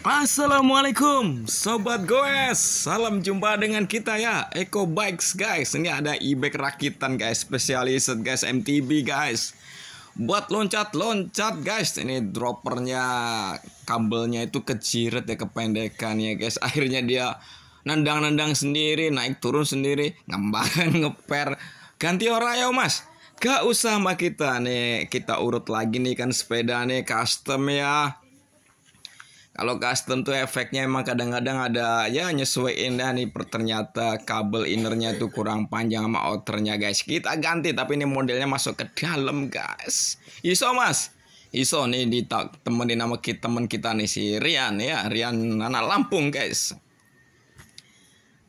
Assalamualaikum Sobat Goes Salam jumpa dengan kita ya Eco Bikes guys Ini ada e-bike rakitan guys Spesialis guys MTB guys Buat loncat-loncat guys Ini droppernya Kabelnya itu kejirat ya Kependekan ya guys Akhirnya dia nendang-nendang sendiri Naik turun sendiri Ngembangan ngeper Ganti orang ya mas Gak usah sama kita nih Kita urut lagi nih kan sepeda nih Custom ya kalau custom tuh efeknya emang kadang-kadang ada ya nyesuaiin dan nih ternyata kabel innernya tuh kurang panjang sama outernya guys. Kita ganti tapi ini modelnya masuk ke dalam guys. Iso mas. Iso nih di temenin nama kita temen kita nih si Rian ya. Rian anak Lampung guys.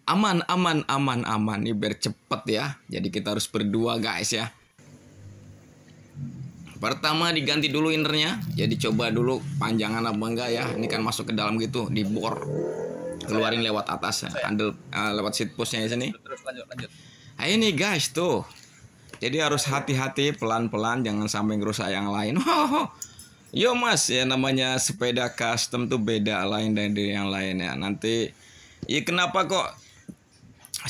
Aman aman aman aman Nih biar cepet ya. Jadi kita harus berdua guys ya. Pertama diganti dulu innernya. Jadi coba dulu panjangan apa enggak ya. Ini kan masuk ke dalam gitu, dibor. Keluarin lewat atas, ya. handle uh, lewat seat ini sini. Terus lanjut lanjut. Nah, ini guys tuh. Jadi harus hati-hati pelan-pelan jangan sampai ngerusak yang lain. Yo mas ya namanya sepeda custom tuh beda lain dari yang lain ya. Nanti Iya kenapa kok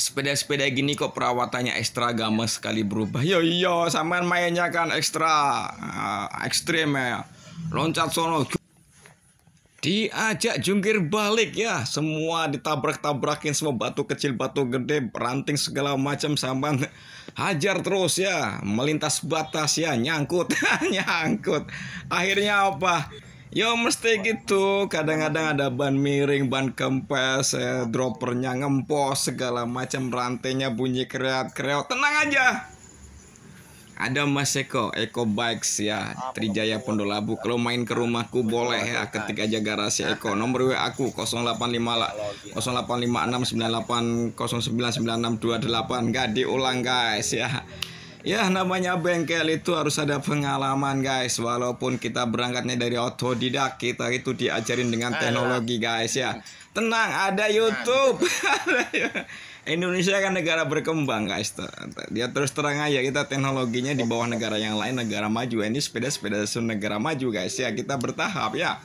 sepeda-sepeda gini kok perawatannya ekstra gamas sekali berubah yo yo sama mainnya kan ekstra uh, ekstrim ya loncat sono diajak jungkir balik ya semua ditabrak-tabrakin semua batu kecil batu gede ranting segala macam sama hajar terus ya melintas batas ya nyangkut nyangkut akhirnya apa Ya mesti gitu. Kadang-kadang ada ban miring, ban kempes, eh, droppernya ngempos, segala macam rantainya bunyi kreat kreat Tenang aja. Ada Mas Eko, Eko Bikes ya, Trijaya Pondolabu. Kalau main ke rumahku boleh ya, ketik aja garasi Eko. Nomor WA aku 085 lah. 98 Gak diulang guys ya. Ya namanya bengkel itu harus ada pengalaman guys Walaupun kita berangkatnya dari otodidak Kita itu diajarin dengan teknologi guys ya Tenang ada Youtube Indonesia kan negara berkembang guys Dia terus terang aja kita teknologinya di bawah negara yang lain Negara maju Ini sepeda-sepeda negara maju guys ya Kita bertahap ya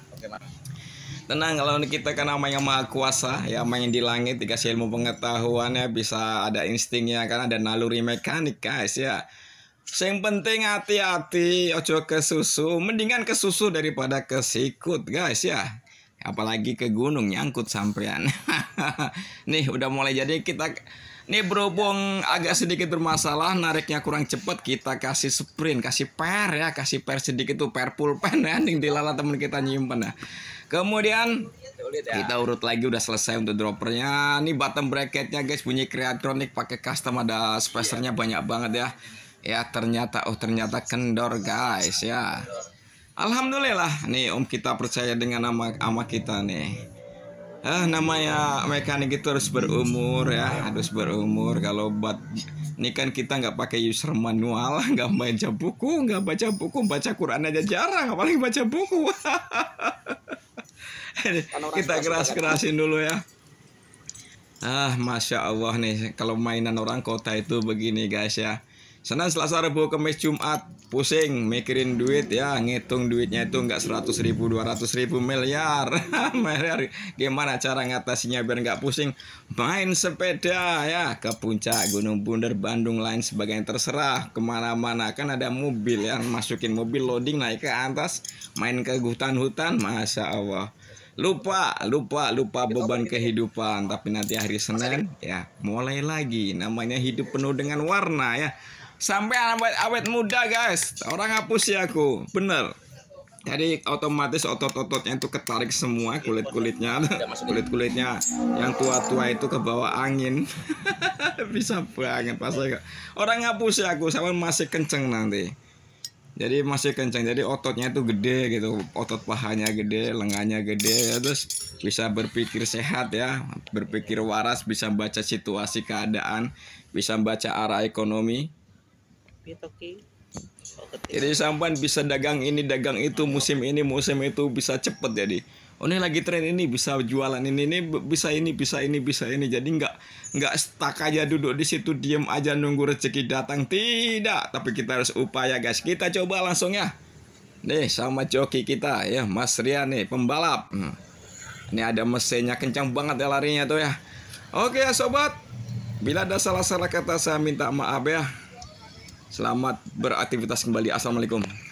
Tenang kalau kita kan namanya maha kuasa ya main di langit dikasih ilmu pengetahuan ya bisa ada instingnya kan ada naluri mekanik guys ya. Yang penting hati-hati ojo ke susu mendingan ke susu daripada ke sikut guys ya apalagi ke gunung nyangkut sampean nih udah mulai jadi kita nih berhubung agak sedikit bermasalah nariknya kurang cepat kita kasih sprint kasih per ya kasih per sedikit tuh per pulpen ya yang dilala temen kita nyimpen ya kemudian kita urut lagi udah selesai untuk droppernya nih bottom bracketnya guys bunyi kreatronik pakai custom ada spacernya banyak banget ya ya ternyata oh ternyata kendor guys ya Alhamdulillah nih om kita percaya dengan nama ama kita nih eh, namanya mekanik itu harus berumur ya harus berumur kalau buat ini kan kita nggak pakai user manual nggak baca buku nggak baca buku baca Quran aja jarang apalagi baca buku kan kita keras kerasin dulu ya ah masya Allah nih kalau mainan orang kota itu begini guys ya Senin, Selasa, Rabu, Kamis, Jumat pusing mikirin duit ya ngitung duitnya itu enggak 100 ribu 200 ribu miliar miliar gimana cara ngatasinya biar nggak pusing main sepeda ya ke puncak Gunung Bunder, Bandung lain sebagainya terserah kemana-mana kan ada mobil ya masukin mobil loading naik ke atas main ke hutan-hutan Masya Allah lupa lupa lupa beban ya? kehidupan tapi nanti hari Senin ya mulai lagi namanya hidup penuh dengan warna ya sampai awet-awet muda guys orang ngapus ya aku bener jadi otomatis otot-ototnya itu ketarik semua kulit-kulitnya iya, kulit-kulitnya yang tua-tua itu ke bawah angin bisa banget pas orang ngapus ya aku sama masih kenceng nanti jadi masih kenceng jadi ototnya itu gede gitu otot pahanya gede lengannya gede terus bisa berpikir sehat ya berpikir waras bisa baca situasi keadaan bisa baca arah ekonomi gitu jadi sampan bisa dagang ini dagang itu musim ini musim itu bisa cepet jadi oh ini lagi tren ini bisa jualan ini ini bisa ini bisa ini bisa ini jadi nggak nggak stuck aja duduk di situ diem aja nunggu rezeki datang tidak tapi kita harus upaya guys kita coba langsung ya nih sama joki kita ya Mas Rian nih pembalap hmm. ini ada mesinnya kencang banget ya larinya tuh ya oke ya sobat bila ada salah-salah kata saya minta maaf ya Selamat beraktivitas kembali. Assalamualaikum.